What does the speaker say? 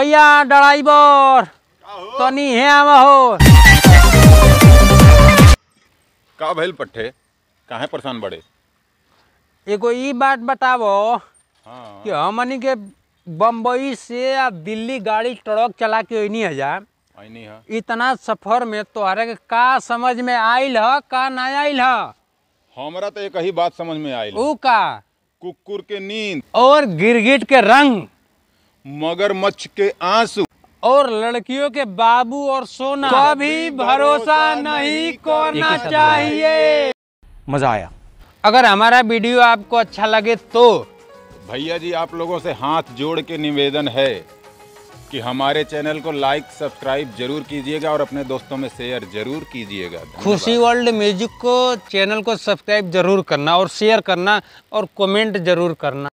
भैया ड्राइवर तनी तो है हो का भेल पट्टे काहे परेशान बड़े एगो ये बात बतावो हाँ। कि हमनी के बम्बई से या दिल्ली गाड़ी ट्रक चला के ओनी आ जा इतना सफर में तोहरे के का समझ में आइल ह का ना आइल ह हमरा तो एक ही बात समझ में आइल ऊ का कुकुर के नींद और गिरगिट के रंग मगरमच्छ के आंसू और लड़कियों के बाबू और सोना कभी भरोसा नहीं करना चाहिए मजा आया अगर हमारा वीडियो आपको अच्छा लगे तो भैया जी आप लोगों से हाथ जोड़ के निवेदन है कि हमारे चैनल को लाइक सब्सक्राइब जरूर कीजिएगा और अपने दोस्तों में शेयर जरूर कीजिएगा खुशी वर्ल्ड म्यूजिक को चैनल को सब्सक्राइब जरूर करना और शेयर करना और कमेंट जरूर करना